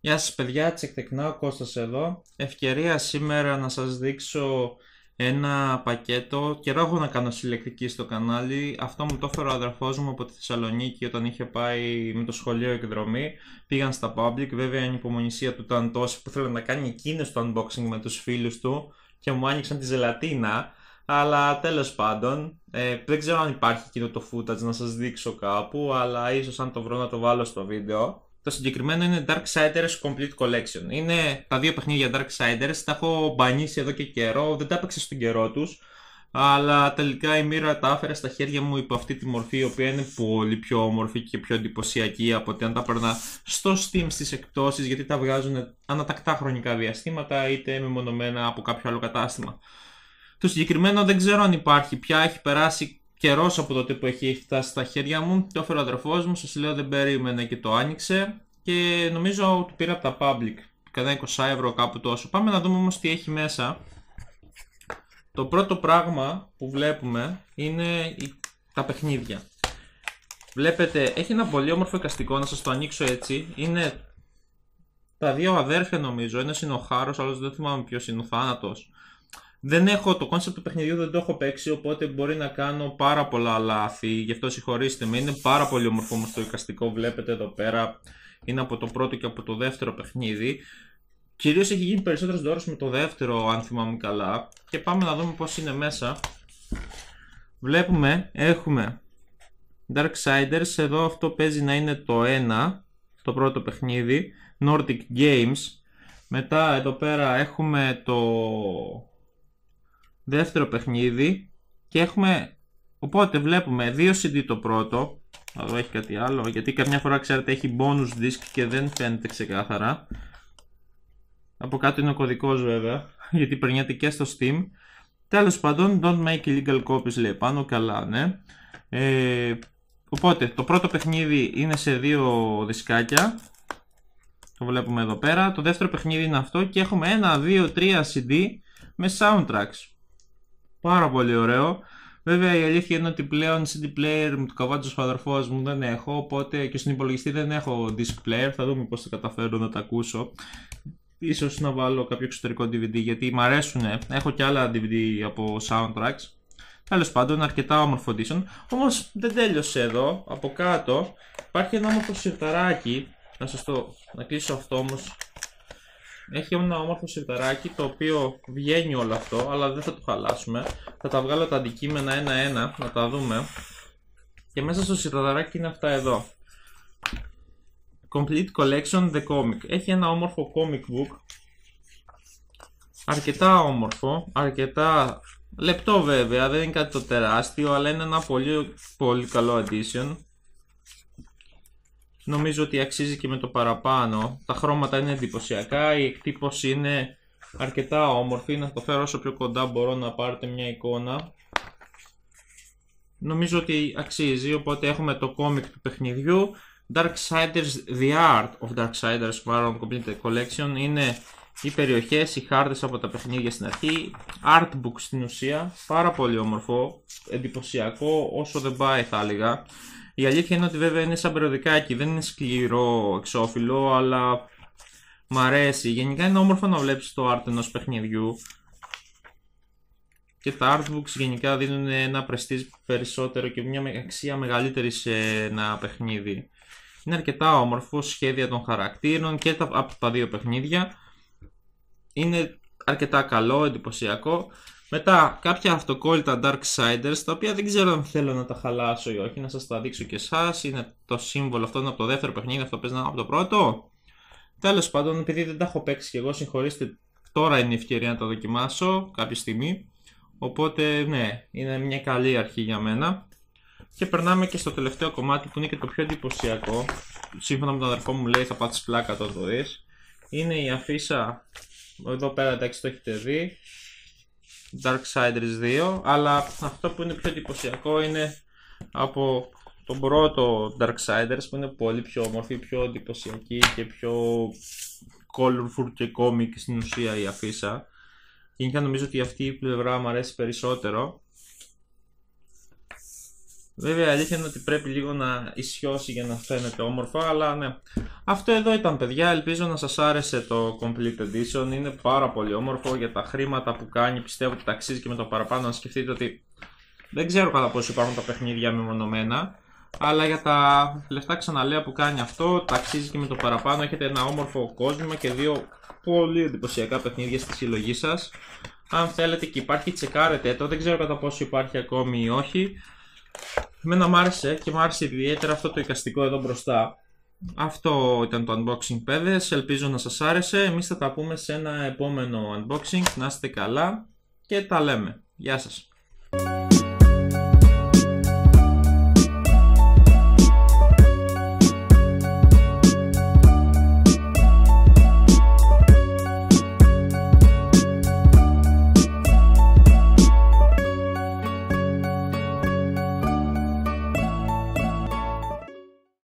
Γεια σας παιδιά, τσεκτεκνά ο Κώστας εδώ. Ευκαιρία σήμερα να σας δείξω ένα πακέτο. Καιρό έχω να κάνω συλλεκτική στο κανάλι. Αυτό μου το έφερε ο αδερφός μου από τη Θεσσαλονίκη όταν είχε πάει με το σχολείο εκδρομή. Πήγαν στα public, βέβαια η ανυπομονησία του ήταν τόση που θέλει να κάνει εκείνος το unboxing με τους φίλους του και μου άνοιξαν τη ζελατίνα. Αλλά τέλος πάντων, ε, δεν ξέρω αν υπάρχει εκείνο το footage να σας δείξω κάπου, αλλά ίσως αν το βρω να το βάλω στο βίντεο. Το συγκεκριμένο είναι Dark Siders Complete Collection. Είναι τα δύο παιχνίδια Siders, τα έχω μπανίσει εδώ και καιρό, δεν τα έπαιξα στον καιρό τους. Αλλά τελικά η μοίρα τα άφερε στα χέρια μου υπό αυτή τη μορφή, η οποία είναι πολύ πιο όμορφη και πιο εντυπωσιακή από ότι αν τα παίρνα στο Steam στις εκτόσει, γιατί τα βγάζουν ανατακτά χρονικά διαστήματα, είτε μεμονωμένα από κάποιο άλλο κατάστημα. Το συγκεκριμένο δεν ξέρω αν υπάρχει πια, έχει περάσει καιρός από τότε που έχει φτάσει στα χέρια μου. Το έφερε ο αδερφός μου, σας λέω δεν περίμενε και το άνοιξε. Και νομίζω το πήρα από τα public. Κατά 20 ευρώ κάπου τόσο. Πάμε να δούμε όμως τι έχει μέσα. Το πρώτο πράγμα που βλέπουμε είναι τα παιχνίδια. Βλέπετε, έχει ένα πολύ όμορφο εικαστικό, να σας το ανοίξω έτσι. Είναι τα δύο αδέρφια νομίζω, ένας είναι ο Χάρος, άλλος δεν θυμάμαι ποιος είναι ο Θάνατος. Δεν έχω, το concept του παιχνιδιού δεν το έχω παίξει, οπότε μπορεί να κάνω πάρα πολλά λάθη, γι' αυτό συγχωρήστε με. Είναι πάρα πολύ όμορφο όμως το εικαστικό, βλέπετε εδώ πέρα. Είναι από το πρώτο και από το δεύτερο παιχνίδι. Κυρίως έχει γίνει περισσότερος δώρος με το δεύτερο, αν θυμάμαι καλά. Και πάμε να δούμε πώς είναι μέσα. Βλέπουμε, έχουμε Darksiders, εδώ αυτό παίζει να είναι το 1, το πρώτο παιχνίδι. Nordic Games. Μετά εδώ πέρα έχουμε το δεύτερο παιχνίδι και έχουμε, οπότε βλέπουμε δύο CD το πρώτο, εδώ έχει κάτι άλλο, γιατί καμιά φορά ξέρετε έχει bonus disc και δεν φαίνεται ξεκάθαρα. Από κάτω είναι ο κωδικός βέβαια, γιατί περνιέται και στο Steam. Τέλος πάντων, don't make illegal copies λέει πάνω, καλά ναι. Ε, οπότε, το πρώτο παιχνίδι είναι σε δύο δισκάκια. Το βλέπουμε εδώ πέρα. Το δεύτερο παιχνίδι είναι αυτό και έχουμε ένα, δύο, τρία CD με soundtracks. Πάρα πολύ ωραίο. Βέβαια η αλήθεια είναι ότι πλέον CD player με το καβάτζο μου δεν έχω οπότε και στον υπολογιστή δεν έχω disc player θα δούμε πώς θα καταφέρω να τα ακούσω ίσως να βάλω κάποιο εξωτερικό DVD γιατί μου αρέσουν ε. έχω και άλλα DVD από soundtracks Τέλος πάντων, αρκετά όμορφο edition. Όμως δεν τέλειωσε εδώ. Από κάτω υπάρχει ένα όμορφο σιρταράκι. Να σας το. Να κλείσω αυτό όμως. Έχει ένα όμορφο σιρταράκι το οποίο βγαίνει όλο αυτό, αλλά δεν θα το χαλάσουμε. Θα τα βγάλω τα αντικείμενα ένα-ένα, να τα δούμε. Και μέσα στο σιρταράκι είναι αυτά εδώ. Complete Collection The Comic. Έχει ένα όμορφο comic book. Αρκετά όμορφο, αρκετά λεπτό βέβαια, δεν είναι κάτι το τεράστιο, αλλά είναι ένα πολύ, πολύ καλό edition νομίζω ότι αξίζει και με το παραπάνω. Τα χρώματα είναι εντυπωσιακά, η εκτύπωση είναι αρκετά όμορφη. Να το φέρω όσο πιο κοντά μπορώ να πάρετε μια εικόνα. Νομίζω ότι αξίζει, οπότε έχουμε το κόμικ του παιχνιδιού. Siders The Art of Darksiders Baron Computer Collection είναι οι περιοχές, οι χάρτες από τα παιχνίδια στην αρχή, artbook στην ουσία, πάρα πολύ όμορφο, εντυπωσιακό, όσο δεν πάει θα έλεγα. Η αλήθεια είναι ότι βέβαια είναι σαν περιοδικάκι, δεν είναι σκληρό εξώφυλλο, αλλά μ' αρέσει. Γενικά είναι όμορφο να βλέπεις το art ενός παιχνιδιού. Και τα artbooks γενικά δίνουν ένα πρεστής περισσότερο και μια αξία μεγαλύτερη σε ένα παιχνίδι. Είναι αρκετά όμορφο, σχέδια των χαρακτήρων και τα, από τα δύο παιχνίδια. Είναι αρκετά καλό, εντυπωσιακό. Μετά κάποια αυτοκόλλητα Dark Siders, τα οποία δεν ξέρω αν θέλω να τα χαλάσω ή όχι, να σας τα δείξω και εσάς. Είναι το σύμβολο αυτό, είναι από το δεύτερο παιχνίδι, αυτό παίζεται από το πρώτο. Τέλος πάντων, επειδή δεν τα έχω παίξει και εγώ, συγχωρήστε, τώρα είναι η ευκαιρία να τα δοκιμάσω κάποια στιγμή. Οπότε, ναι, είναι μια καλή αρχή για μένα. Και περνάμε και στο τελευταίο κομμάτι που είναι και το πιο εντυπωσιακό. Σύμφωνα με τον αδερφό μου, λέει θα πάτε πλάκα το δωρή. Είναι η αφίσα. Εδώ πέρα εντάξει το έχετε δει. Darksiders 2 αλλά αυτό που είναι πιο εντυπωσιακό είναι από τον πρώτο Dark Siders που είναι πολύ πιο όμορφη, πιο εντυπωσιακή και πιο colorful και comic στην ουσία η αφίσα γενικά νομίζω ότι αυτή η πλευρά μου αρέσει περισσότερο Βέβαια, η αλήθεια είναι ότι πρέπει λίγο να ισιώσει για να φαίνεται όμορφο, αλλά ναι. Αυτό εδώ ήταν, παιδιά. Ελπίζω να σας άρεσε το Complete Edition. Είναι πάρα πολύ όμορφο για τα χρήματα που κάνει. Πιστεύω ότι ταξίζει και με το παραπάνω να σκεφτείτε ότι δεν ξέρω κατά πόσο υπάρχουν τα παιχνίδια μεμονωμένα. Αλλά για τα λεφτά ξαναλέω που κάνει αυτό, ταξίζει και με το παραπάνω. Έχετε ένα όμορφο κόσμο και δύο πολύ εντυπωσιακά παιχνίδια στη συλλογή σας. Αν θέλετε και υπάρχει, τσεκάρετε το. Δεν ξέρω κατά πόσο υπάρχει ακόμη ή όχι. Εμένα μου άρεσε και μου άρεσε ιδιαίτερα αυτό το εικαστικό εδώ μπροστά. Αυτό ήταν το unboxing παιδες, ελπίζω να σας άρεσε. Εμείς θα τα πούμε σε ένα επόμενο unboxing, να είστε καλά και τα λέμε. Γεια σας.